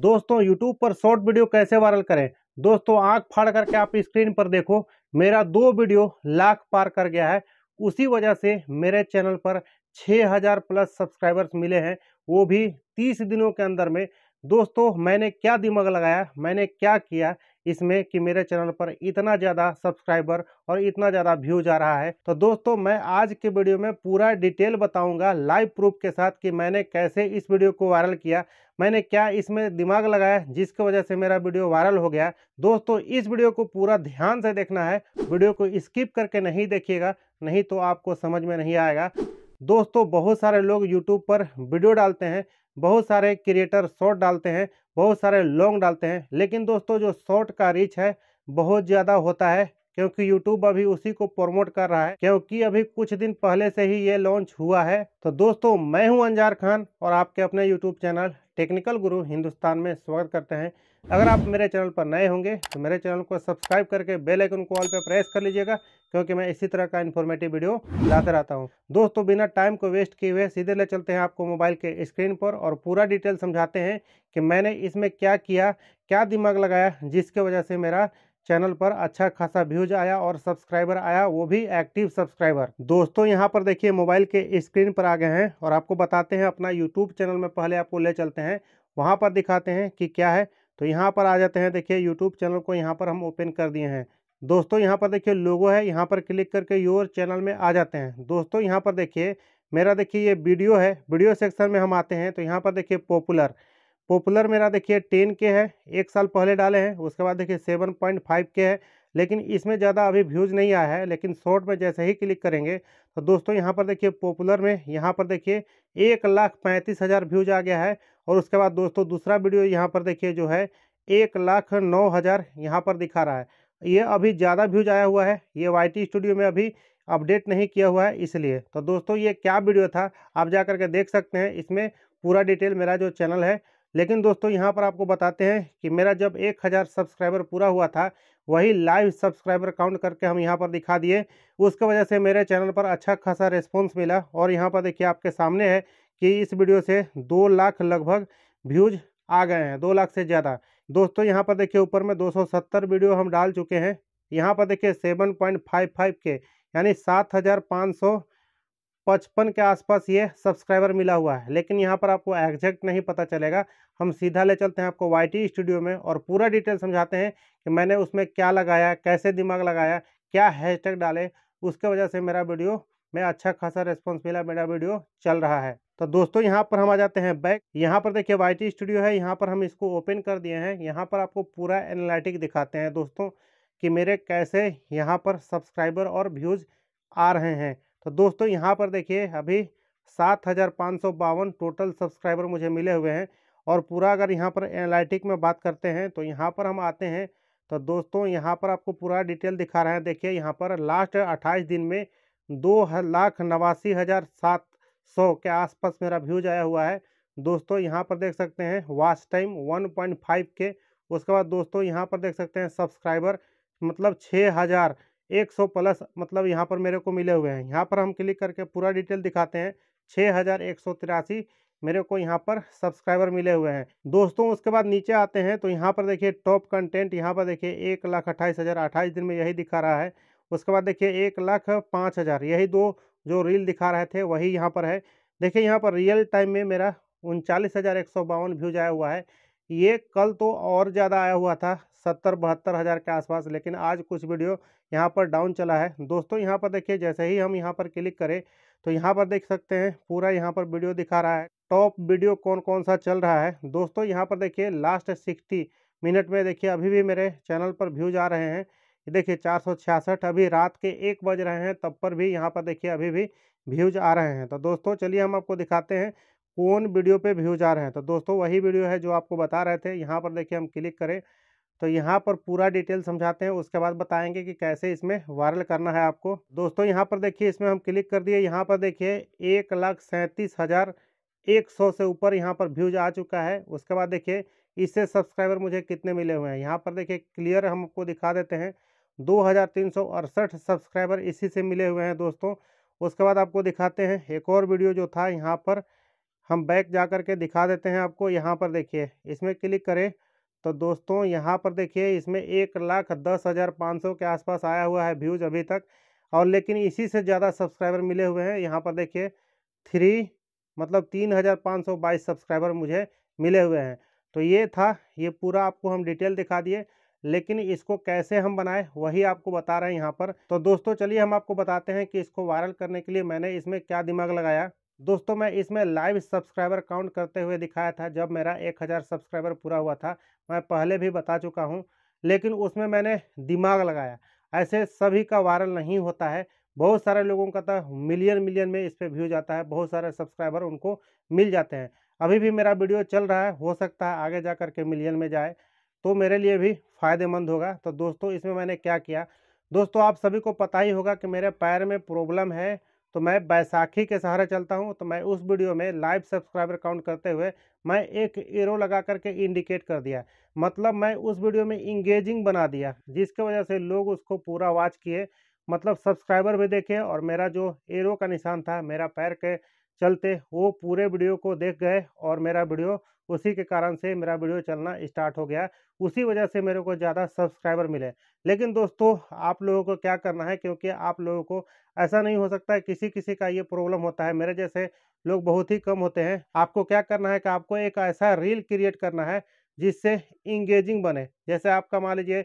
दोस्तों यूट्यूब पर short video कैसे वायरल करें दोस्तों आंख फाड़ करके आप स्क्रीन पर देखो मेरा दो वीडियो लाख पार कर गया है उसी वजह से मेरे चैनल पर 6000 प्लस सब्सक्राइबर्स मिले हैं वो भी 30 दिनों के अंदर में दोस्तों मैंने क्या दिमाग लगाया मैंने क्या किया इसमें कि मेरे चैनल पर इतना ज़्यादा सब्सक्राइबर और इतना ज़्यादा व्यूज आ रहा है तो दोस्तों मैं आज के वीडियो में पूरा डिटेल बताऊंगा लाइव प्रूफ के साथ कि मैंने कैसे इस वीडियो को वायरल किया मैंने क्या इसमें दिमाग लगाया जिसकी वजह से मेरा वीडियो वायरल हो गया दोस्तों इस वीडियो को पूरा ध्यान से देखना है वीडियो को स्किप करके नहीं देखिएगा नहीं तो आपको समझ में नहीं आएगा दोस्तों बहुत सारे लोग यूट्यूब पर वीडियो डालते हैं बहुत सारे क्रिएटर शॉर्ट डालते हैं बहुत सारे लॉन्ग डालते हैं लेकिन दोस्तों जो शॉर्ट का रीच है बहुत ज़्यादा होता है क्योंकि YouTube अभी उसी को प्रमोट कर रहा है क्योंकि अभी कुछ दिन पहले से ही ये लॉन्च हुआ है तो दोस्तों मैं हूं अंजार खान और आपके अपने YouTube चैनल टेक्निकल गुरु हिंदुस्तान में स्वागत करते हैं अगर आप मेरे चैनल पर नए होंगे तो मेरे चैनल को सब्सक्राइब करके बेल आइकन को ऑल पर प्रेस कर लीजिएगा क्योंकि मैं इसी तरह का इन्फॉर्मेटिव वीडियो लाते रहता हूँ दोस्तों बिना टाइम को वेस्ट किए हुए सीधे ले चलते हैं आपको मोबाइल के स्क्रीन पर और पूरा डिटेल समझाते हैं कि मैंने इसमें क्या किया क्या दिमाग लगाया जिसके वजह से मेरा चैनल पर अच्छा खासा व्यूज आया और सब्सक्राइबर आया वो भी एक्टिव सब्सक्राइबर दोस्तों यहाँ पर देखिए मोबाइल के स्क्रीन पर आ गए हैं और आपको बताते हैं अपना यूट्यूब चैनल में पहले आपको ले चलते हैं वहाँ पर दिखाते हैं कि क्या है तो यहाँ पर आ जाते हैं देखिए यूट्यूब चैनल को यहाँ पर हम ओपन कर दिए हैं दोस्तों यहाँ पर देखिए लोगो है यहाँ पर क्लिक करके योर चैनल में आ जाते हैं दोस्तों यहाँ पर देखिए मेरा देखिए ये वीडियो है वीडियो सेक्शन में हम आते हैं तो यहाँ पर देखिए पॉपुलर पॉपुलर मेरा देखिए टेन के है एक साल पहले डाले हैं उसके बाद देखिए सेवन पॉइंट फाइव के है लेकिन इसमें ज़्यादा अभी व्यूज़ नहीं आया है लेकिन शॉर्ट में जैसे ही क्लिक करेंगे तो दोस्तों यहाँ पर देखिए पॉपुलर में यहाँ पर देखिए एक लाख पैंतीस हज़ार व्यूज़ आ गया है और उसके बाद दोस्तों दूसरा वीडियो यहाँ पर देखिए जो है एक लाख नौ हज़ार यहाँ पर दिखा रहा है ये अभी ज़्यादा व्यूज आया हुआ है ये वाई स्टूडियो में अभी अपडेट नहीं किया हुआ है इसलिए तो दोस्तों ये क्या वीडियो था आप जा के देख सकते हैं इसमें पूरा डिटेल मेरा जो चैनल है लेकिन दोस्तों यहाँ पर आपको बताते हैं कि मेरा जब एक हज़ार सब्सक्राइबर पूरा हुआ था वही लाइव सब्सक्राइबर काउंट करके हम यहाँ पर दिखा दिए उसके वजह से मेरे चैनल पर अच्छा खासा रिस्पॉन्स मिला और यहाँ पर देखिए आपके सामने है कि इस वीडियो से दो लाख लगभग व्यूज आ गए हैं दो लाख से ज़्यादा दोस्तों यहाँ पर देखिए ऊपर में दो वीडियो हम डाल चुके हैं यहाँ पर देखिए सेवन के यानी सात हज़ार पाँच सौ पचपन के आसपास ये सब्सक्राइबर मिला हुआ है लेकिन यहाँ पर आपको एग्जैक्ट नहीं पता चलेगा हम सीधा ले चलते हैं आपको वाई स्टूडियो में और पूरा डिटेल समझाते हैं कि मैंने उसमें क्या लगाया कैसे दिमाग लगाया क्या हैशटैग डाले उसके वजह से मेरा वीडियो में अच्छा खासा रिस्पॉन्स मिला मेरा वीडियो चल रहा है तो दोस्तों यहाँ पर हम आ जाते हैं बैक यहाँ पर देखिए वाई स्टूडियो है यहाँ पर हम इसको ओपन कर दिए हैं यहाँ पर आपको पूरा एनालिटिक दिखाते हैं दोस्तों कि मेरे कैसे यहाँ पर सब्सक्राइबर और व्यूज़ आ रहे हैं तो दोस्तों यहाँ पर देखिए अभी सात हज़ार पाँच सौ बावन टोटल सब्सक्राइबर मुझे मिले हुए हैं और पूरा अगर यहाँ पर एनालिटिक में बात करते हैं तो यहाँ पर हम आते हैं तो दोस्तों यहाँ पर आपको पूरा डिटेल दिखा रहे हैं देखिए यहाँ पर लास्ट अट्ठाईस दिन में दो लाख नवासी हज़ार सात सौ के आसपास मेरा व्यूज आया हुआ है दोस्तों यहाँ पर देख सकते हैं watch time one point five के उसके बाद दोस्तों यहाँ पर देख सकते हैं सब्सक्राइबर मतलब छः हज़ार 100 प्लस मतलब यहाँ पर मेरे को मिले हुए हैं यहाँ पर हम क्लिक करके पूरा डिटेल दिखाते हैं छः हज़ार एक सौ तिरासी मेरे को यहाँ पर सब्सक्राइबर मिले हुए हैं दोस्तों उसके बाद नीचे आते हैं तो यहाँ पर देखिए टॉप कंटेंट यहाँ पर देखिए एक लाख अट्ठाईस हज़ार अट्ठाईस दिन में यही दिखा रहा है उसके बाद देखिए एक लाख पाँच हज़ार यही दो जो रील दिखा रहे थे वही यहाँ पर है देखिए यहाँ पर रियल टाइम में मेरा उनचालीस हज़ार एक सौ बावन व्यूज आया हुआ है ये कल तो और ज़्यादा आया हुआ था सत्तर बहत्तर हज़ार के आसपास लेकिन आज कुछ वीडियो यहाँ पर डाउन चला है दोस्तों यहाँ पर देखिए जैसे ही हम यहाँ पर क्लिक करें तो यहाँ पर देख सकते हैं पूरा यहाँ पर वीडियो दिखा रहा है टॉप वीडियो कौन कौन सा चल रहा है दोस्तों यहाँ पर देखिए लास्ट सिक्सटी मिनट में देखिए अभी भी मेरे चैनल पर व्यूज आ रहे हैं देखिए चार अभी रात के एक बज रहे हैं तब पर भी यहाँ पर देखिए अभी भी व्यूज आ रहे हैं तो दोस्तों चलिए हम आपको दिखाते हैं कौन वीडियो पे व्यूज आ रहे हैं तो दोस्तों वही वीडियो है जो आपको बता रहे थे यहाँ पर देखिए हम क्लिक करें तो यहाँ पर पूरा डिटेल समझाते हैं उसके बाद बताएंगे कि कैसे इसमें वायरल करना है आपको दोस्तों यहाँ पर देखिए इसमें हम क्लिक कर दिए यहाँ पर देखिए एक लाख सैंतीस हज़ार एक सौ से ऊपर यहाँ पर व्यूज आ चुका है उसके बाद देखिए इससे सब्सक्राइबर मुझे कितने मिले हुए हैं यहाँ पर देखिए क्लियर हम आपको दिखा देते हैं दो हज़ार तीन सौ अड़सठ सब्सक्राइबर इसी से मिले हुए हैं दोस्तों उसके बाद आपको दिखाते हैं एक और वीडियो जो था यहाँ पर हम बैक जा कर के दिखा देते हैं आपको यहाँ पर देखिए इसमें क्लिक करें तो दोस्तों यहाँ पर देखिए इसमें एक लाख दस हज़ार पाँच सौ के आसपास आया हुआ है व्यूज़ अभी तक और लेकिन इसी से ज़्यादा सब्सक्राइबर मिले हुए हैं यहाँ पर देखिए थ्री मतलब तीन हज़ार पाँच सौ बाईस सब्सक्राइबर मुझे मिले हुए हैं तो ये था ये पूरा आपको हम डिटेल दिखा दिए लेकिन इसको कैसे हम बनाए वही आपको बता रहे हैं यहाँ पर तो दोस्तों चलिए हम आपको बताते हैं कि इसको वायरल करने के लिए मैंने इसमें क्या दिमाग लगाया दोस्तों मैं इसमें लाइव सब्सक्राइबर काउंट करते हुए दिखाया था जब मेरा 1000 सब्सक्राइबर पूरा हुआ था मैं पहले भी बता चुका हूँ लेकिन उसमें मैंने दिमाग लगाया ऐसे सभी का वायरल नहीं होता है बहुत सारे लोगों का तो मिलियन मिलियन में इस पर व्यू जाता है बहुत सारे सब्सक्राइबर उनको मिल जाते हैं अभी भी मेरा वीडियो चल रहा है हो सकता है आगे जा कर के मिलियन में जाए तो मेरे लिए भी फ़ायदेमंद होगा तो दोस्तों इसमें मैंने क्या किया दोस्तों आप सभी को पता ही होगा कि मेरे पैर में प्रॉब्लम है तो मैं बैसाखी के सहारा चलता हूँ तो मैं उस वीडियो में लाइव सब्सक्राइबर काउंट करते हुए मैं एक एरो लगा करके इंडिकेट कर दिया मतलब मैं उस वीडियो में इंगेजिंग बना दिया जिसके वजह से लोग उसको पूरा वॉच किए मतलब सब्सक्राइबर भी देखे और मेरा जो एरो का निशान था मेरा पैर के चलते वो पूरे वीडियो को देख गए और मेरा वीडियो उसी के कारण से मेरा वीडियो चलना स्टार्ट हो गया उसी वजह से मेरे को ज़्यादा सब्सक्राइबर मिले लेकिन दोस्तों आप लोगों को क्या करना है क्योंकि आप लोगों को ऐसा नहीं हो सकता है किसी किसी का ये प्रॉब्लम होता है मेरे जैसे लोग बहुत ही कम होते हैं आपको क्या करना है कि आपको एक ऐसा रील क्रिएट करना है जिससे इंगेजिंग बने जैसे आपका मान लीजिए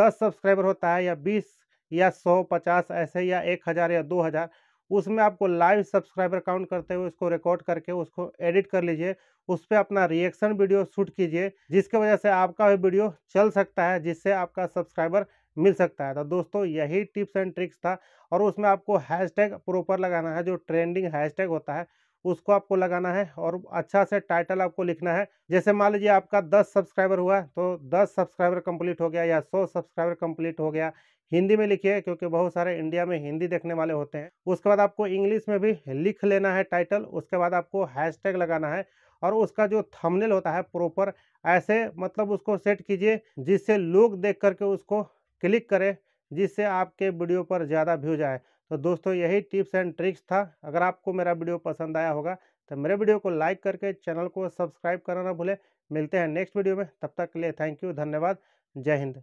दस सब्सक्राइबर होता है या बीस या सौ पचास ऐसे या एक हज़ार या दो हज़ार उसमें आपको लाइव सब्सक्राइबर काउंट करते हुए उसको रिकॉर्ड करके उसको एडिट कर लीजिए उस पर अपना रिएक्शन वीडियो शूट कीजिए जिसके वजह से आपका भी वीडियो चल सकता है जिससे आपका सब्सक्राइबर मिल सकता है तो दोस्तों यही टिप्स एंड ट्रिक्स था और उसमें आपको हैशटैग प्रॉपर लगाना है जो ट्रेंडिंग हैशटैग होता है उसको आपको लगाना है और अच्छा से टाइटल आपको लिखना है जैसे मान लीजिए आपका 10 सब्सक्राइबर हुआ तो 10 सब्सक्राइबर कंप्लीट हो गया या 100 सब्सक्राइबर कंप्लीट हो गया हिंदी में लिखिए क्योंकि बहुत सारे इंडिया में हिंदी देखने वाले होते हैं उसके बाद आपको इंग्लिश में भी लिख लेना है टाइटल उसके बाद आपको हैशटैग लगाना है और उसका जो थंबनेल होता है प्रॉपर ऐसे मतलब उसको सेट कीजिए जिससे लोग देख करके उसको क्लिक करें जिससे आपके वीडियो पर ज़्यादा व्यूज आए तो दोस्तों यही टिप्स एंड ट्रिक्स था अगर आपको मेरा वीडियो पसंद आया होगा तो मेरे वीडियो को लाइक करके चैनल को सब्सक्राइब करना ना भूलें मिलते हैं नेक्स्ट वीडियो में तब तक के लिए थैंक यू धन्यवाद जय हिंद